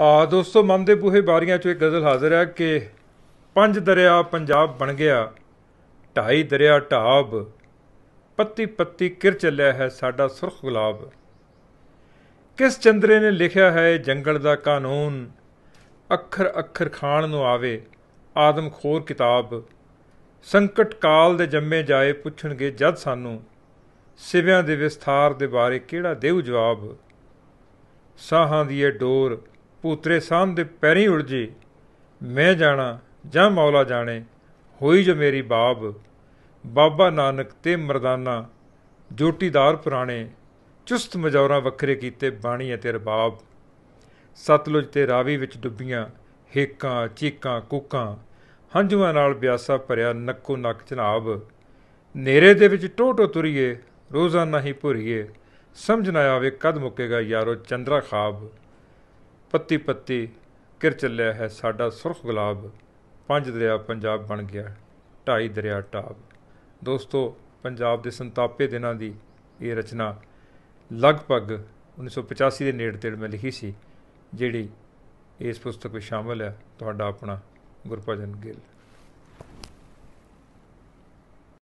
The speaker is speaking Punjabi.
ਆ ਦੋਸਤੋ ਮਨ ਦੇ ਬੂਹੇ ਬਾਰੀਆਂ ਚ ਇੱਕ ਗਜ਼ਲ ਹਾਜ਼ਰ ਹੈ ਕਿ ਪੰਜ ਦਰਿਆ ਪੰਜਾਬ ਬਣ ਗਿਆ ਢਾਈ ਦਰਿਆ ਢਾਬ ਪੱਤੀ ਪੱਤੀ ਕਿਰ ਚੱਲਿਆ ਹੈ ਸਾਡਾ ਸੁਰਖ ਗੁਲਾਬ ਕਿਸ ਚੰਦਰੇ ਨੇ ਲਿਖਿਆ ਹੈ ਜੰਗਲ ਦਾ ਕਾਨੂੰਨ ਅੱਖਰ ਅੱਖਰ ਖਾਣ ਨੂੰ ਆਵੇ ਆਦਮ ਖੋਰ ਕਿਤਾਬ ਸੰਕਟ ਕਾਲ ਦੇ ਜੰਮੇ ਜਾਏ ਪੁੱਛਣਗੇ ਜਦ ਸਾਨੂੰ ਸਿਵਿਆਂ ਦੇ ਵਿਸਥਾਰ ਦੇ ਬਾਰੇ ਕਿਹੜਾ ਦੇਉ ਜਵਾਬ ਸਾਹਾਂ ਦੀ ਇਹ ਡੋਰ ਪੂਤਰੇ ਸਾਹਮ ਦੇ ਪੈਰੀ ਉਲਝੇ ਮੈਂ ਜਾਣਾ ਜਾਂ ਮੌਲਾ ਜਾਣੇ ਹੋਈ ਜੋ ਮੇਰੀ ਬਾਬ ਬਾਬਾ ਨਾਨਕ ਤੇ ਮਰਦਾਨਾ ਜੋਟੀਦਾਰ ਪੁਰਾਣੇ ਚੁਸਤ ਮਜੌਰਾ ਵੱਖਰੇ ਕੀਤੇ ਬਾਣੀ ਤੇ ਰਬਾਬ ਸਤਲੁਜ ਤੇ ਰਾਵੀ ਵਿੱਚ ਡੁੱਬੀਆਂ ਹੇਕਾਂ ਚੀਕਾਂ ਕੂਕਾਂ ਹੰਝੂਆਂ ਨਾਲ ਬਿਆਸਾ ਭਰਿਆ ਨੱਕੋ ਨੱਕ ਜਨਾਬ ਨੇਰੇ ਦੇ ਵਿੱਚ ਟੋਟੋ ਤੁਰੀਏ ਰੋਜ਼ਾਨਾ ਹੀ ਭੁਰੀਏ ਸਮਝ ਨਾ ਆਵੇ ਕਦ ਮੁੱਕੇਗਾ ਯਾਰੋ ਚੰਦਰਾ ਖਾਬ ਪੱਤੀ ਪੱਤੀ ਕਿਰ ਚੱਲਿਆ ਹੈ ਸਾਡਾ ਸੁਰਖ ਗੁਲਾਬ ਪੰਜ ਦਰਿਆ ਪੰਜਾਬ ਬਣ ਗਿਆ ਢਾਈ ਦਰਿਆ ਟਾਪ ਦੋਸਤੋ ਪੰਜਾਬ ਦੇ ਸੰਤਾਪੇ ਦਿਨਾਂ ਦੀ ਇਹ ਰਚਨਾ ਲਗਭਗ 1985 ਦੇ ਨੇੜੇ ਤੇੜ ਮੈਂ ਲਿਖੀ ਸੀ ਜਿਹੜੀ ਇਸ ਪੁਸਤਕ ਵਿੱਚ ਸ਼ਾਮਲ ਹੈ ਤੁਹਾਡਾ ਆਪਣਾ ਗੁਰਪਜਨ ਗਿੱਲ